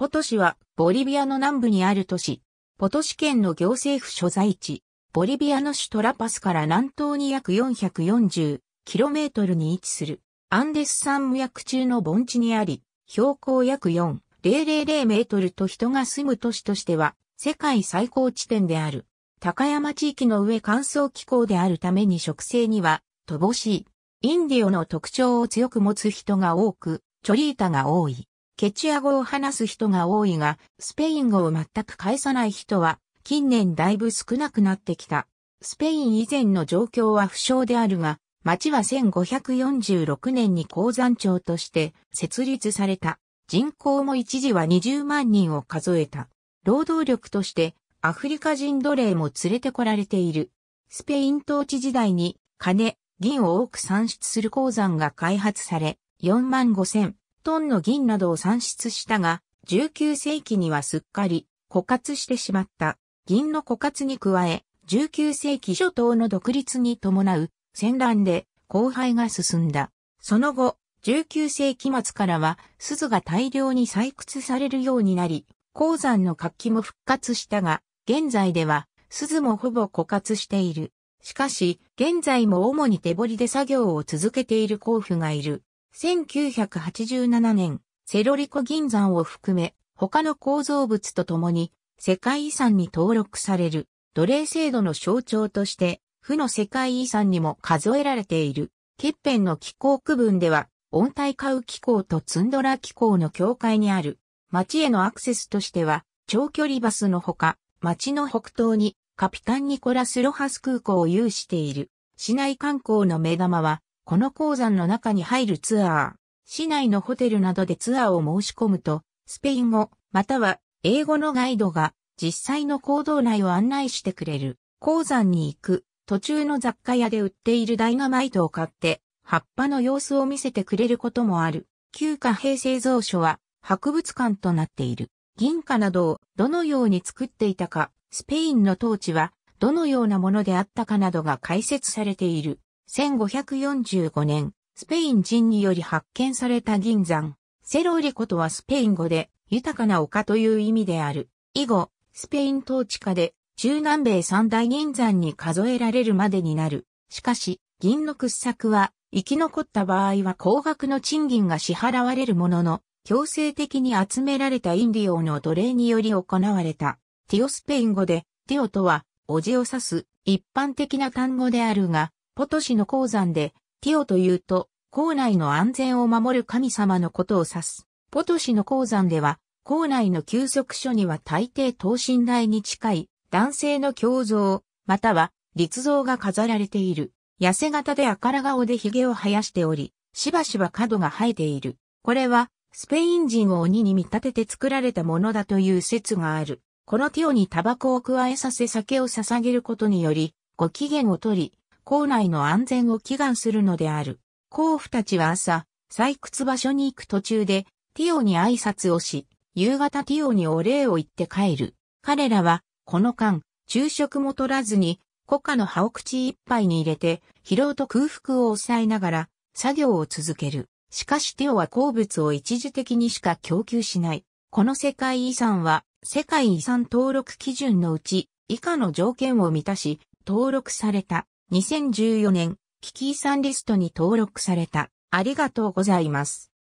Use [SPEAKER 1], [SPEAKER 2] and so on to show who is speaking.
[SPEAKER 1] ポトシはボリビアの南部にある都市、ポトシ県の行政府所在地、ボリビアの首都ラパスから南東に約 440km に位置する、アンデス山無役中の盆地にあり、標高約4000メートルと人が住む都市としては、世界最高地点である。高山地域の上乾燥気候であるために植生には、乏しい。インディオの特徴を強く持つ人が多く、チョリータが多い。ケチア語を話す人が多いが、スペイン語を全く返さない人は、近年だいぶ少なくなってきた。スペイン以前の状況は不詳であるが、町は1546年に鉱山町として設立された。人口も一時は20万人を数えた。労働力としてアフリカ人奴隷も連れてこられている。スペイン統治時代に金、銀を多く産出する鉱山が開発され、4万5千トンの銀などを産出したが、19世紀にはすっかり枯渇してしまった。銀の枯渇に加え、19世紀初頭の独立に伴う戦乱で荒廃が進んだ。その後、19世紀末からは鈴が大量に採掘されるようになり、鉱山の活気も復活したが、現在では鈴もほぼ枯渇している。しかし、現在も主に手掘りで作業を続けている甲府がいる。1987年、セロリコ銀山を含め、他の構造物とともに、世界遺産に登録される、奴隷制度の象徴として、負の世界遺産にも数えられている。ケッペンの気候区分では、温帯カウ気候とツンドラ気候の境界にある、町へのアクセスとしては、長距離バスのほか、町の北東にカピタンニコラスロハス空港を有している。市内観光の目玉は、この鉱山の中に入るツアー、市内のホテルなどでツアーを申し込むと、スペイン語、または英語のガイドが実際の行動内を案内してくれる。鉱山に行く、途中の雑貨屋で売っているダイナマイトを買って、葉っぱの様子を見せてくれることもある。旧貨幣製造所は博物館となっている。銀貨などをどのように作っていたか、スペインの統治はどのようなものであったかなどが解説されている。1545年、スペイン人により発見された銀山。セローリコとはスペイン語で、豊かな丘という意味である。以後、スペイン統治下で、中南米三大銀山に数えられるまでになる。しかし、銀の掘削は、生き残った場合は高額の賃金が支払われるものの、強制的に集められたインディオの奴隷により行われた。ティオスペイン語で、ティオとは、おじを指す、一般的な単語であるが、ポトシの鉱山で、ティオというと、校内の安全を守る神様のことを指す。ポトシの鉱山では、校内の休息所には大抵等身大に近い男性の胸像、または立像が飾られている。痩せ型で赤ら顔で髭を生やしており、しばしば角が生えている。これは、スペイン人を鬼に見立てて作られたものだという説がある。このティオにタバコを加えさせ酒を捧げることにより、ご機嫌をとり、校内の安全を祈願するのである。校夫たちは朝、採掘場所に行く途中で、ティオに挨拶をし、夕方ティオにお礼を言って帰る。彼らは、この間、昼食も取らずに、コカの葉を口いっぱいに入れて、疲労と空腹を抑えながら、作業を続ける。しかしティオは鉱物を一時的にしか供給しない。この世界遺産は、世界遺産登録基準のうち、以下の条件を満たし、登録された。2014年、キキーさんリストに登録された。ありがとうございます。